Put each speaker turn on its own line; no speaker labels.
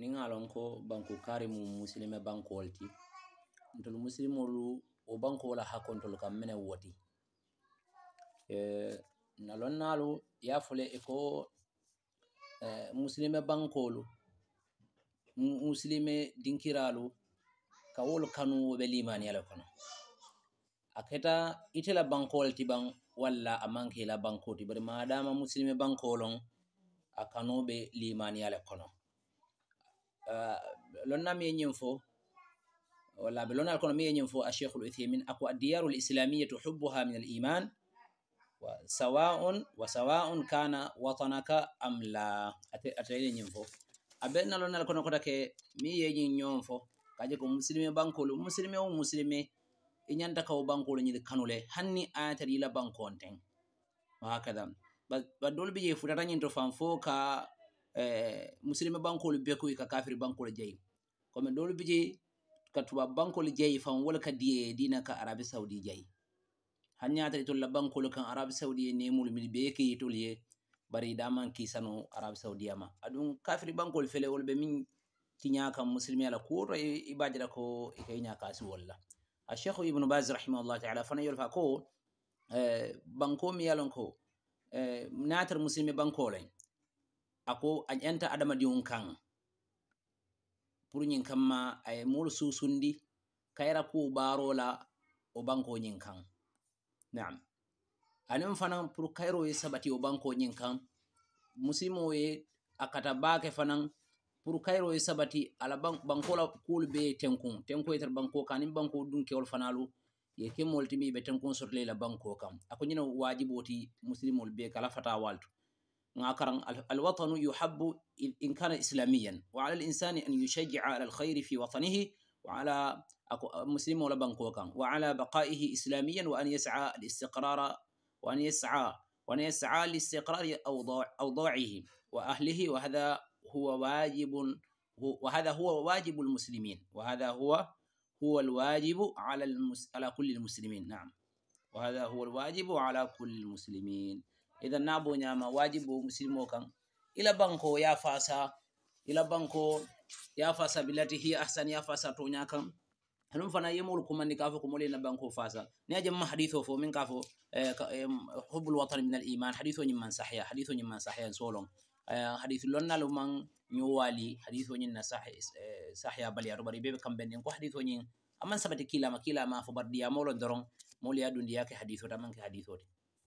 ni ŋa loŋ ko banku kari mu musilime bankuwolu ti ntolu musilimolu wo bankuwo la hakkontolu kaŋ mene wo ti e, na loŋ naalu ye a fo le iko e, musilime bankuwolu musilime dinkiraalu ka wolu kanu wo be limaniya le kono a keta ite la bankuwolu ti baŋ walla a mankei la bankuwo ti bari maadama musilime bankuwo loŋ a kanu be limaniya le kono lonna mi yeñin fo walla ɓe lonal kono mi yeñin fo a cheikhul uthaymin ako addiyaru lislamiya to hubbuha min al iman wa sawa'un wa sawa'un kana watanaka am la atayeñin fo a ɓenna lonnal kono kotake mi yeñin ñoon fo kaje ko muslime bankolu muslime o muslime i ñanta kawo bankolu ñil kanule hanni ayatar yila bankon ten wahakada ba dolbije futatañinto fan fo ka Eh, musilima bankolu bekoyi ka kafiri bankolu jeyi komi ɗolu biji ka tuba bankolu jeyi fam wala ka diye e dina ka arabi saudi jeyi hanñatari tolla bankolu kan arabi saudi ye nemolu mini be keyi tol ye e bari daman kisano arabi saudi ama aɗum kafiri bankolu fele wol ɓe min tiña kam musilimi ala kuoto e i bajata ko ikayña kasi wolla a cheikhu ibnu bas rahimahullah taala fana yol fa ko eh, banko mi yalon ko eh, natar musilimi bankolen ako a ƴenta adama di un kan pour ñin kan ma aye moolu susundi kayra kuwo baaro la o banko ñin kan naam anin fanan pour kayro ye sabati o banko ñin kan musimo ye a kata baake fanan pour kayro ye sabati ala bankola kuolu bee ye tenkun tenko yetara banko kan anin banko dunkewol fanalu ye kemmolu timi ɓe tenkun sotole la banko kan ako ñina waajibo ti musilimolu bee kala fata waltu الوطن يحب إن كان إسلاميا وعلى الإنسان أن يشجع على الخير في وطنه وعلى مسلم ولا بنكوكا وعلى بقائه إسلاميا وأن يسعى الاستقرار وأن يسعى وأن يسعى لاستقرار أوضاع أوضاعه وأهله وهذا هو واجب وهذا هو واجب المسلمين وهذا هو هو الواجب على المس... على كل المسلمين نعم وهذا هو الواجب على كل المسلمين idan na bo nyama wajibu muslimo kan ila banko ya fasa ila banko ya fasa bilati hi ahsan ya fasa to nyakan hanum fana yemol kumandi kafo ko molena banko fasa ne ajam hadithu fo min kafo eh, eh, hubul watan min al iman hadithu nyim man sahiya hadithu nyim man sahiya solon eh, hadithu lonna lo man nyowali hadithu nyin nasahi sahiya bal ya rubari bebe kambe ne ko hadithu nyin aman sabati kila makila ma fo bardiya molon doron moliya dundiya ke hadithu tamanke hadithu de